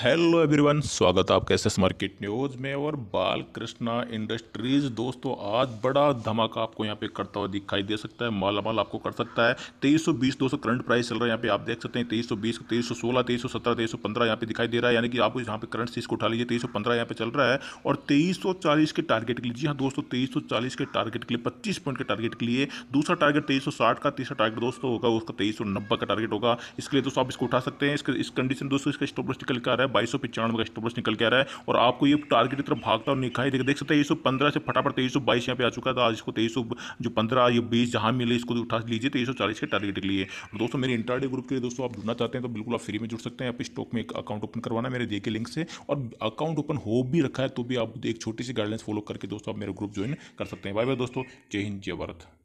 hello everyone स्वागत है आपका एस एस मार्केट न्यूज़ में और बाल कृष्णा इंडस्ट्रीज़ दोस्तों आज बड़ा धमाका आपको यहाँ पे करता हुआ दिखाई दे सकता है माला माल आपको कर सकता है तेईस सौ बीस दोस्तों करंट प्राइस चल रहा है यहाँ पे आप देख सकते हैं तेईस सौ बीस तेईस सौ सोलह तेईस सौ सत्रह तेईस सौ पंद्रह यहाँ पे दिखाई दे रहा है यानी कि आप यहाँ पे करंट चीज़ को उठा लीजिए तेईस सौ पंद्रह यहाँ पे चल रहा है और तेईस सौ चालीस के टारगेट के लिए जी हाँ दोस्तों तेईस सौ चालीस के टारगेट के लिए पच्चीस पॉइंट के टारगेट के लिए दूसरा टारगेट तेईस सौ साठ का तीसरा टारगेट दोस्तों होगा उसका तेईस सौ नब्बे का टारगेट होगा इसके लिए दोस्तों आप इसको उठा सकते हैं इस कंडीशन दोस्तों इसका स्टॉप कर रहा है है बाईस सौ पचानवे का स्टॉपलॉस निकल के आ रहा है और आपको ये टारगेट की तरफ भागता और निकाय देख देख सकते हैं तेईस सौ पंद्रह से फटाफट तेईस सौ बाईस यहाँ पे आ चुका था आज इसको तेईस सौ जो पंद्रह या बीस जहाँ मिले इसको उठा लीजिए तेईस सौ चालीस के टारगेट के लिए और तो दोस्तों मेरे इंटरडे ग्रुप के लिए दोस्तों आप जुड़ना चाहते हैं तो बिल्कुल आप फ्री में जुड़ सकते हैं आप स्टॉक में एक अकाउंट ओपन करवाना मेरे दे के लिंक से और अकाउंट ओपन हो भी रखा है तो भी आप एक छोटी सी गाइडलाइंस फॉलो करके दोस्तों आप मेरे ग्रुप ज्वाइन कर सकते हैं बाय बाय दोस्तों जय हिंद जय भारत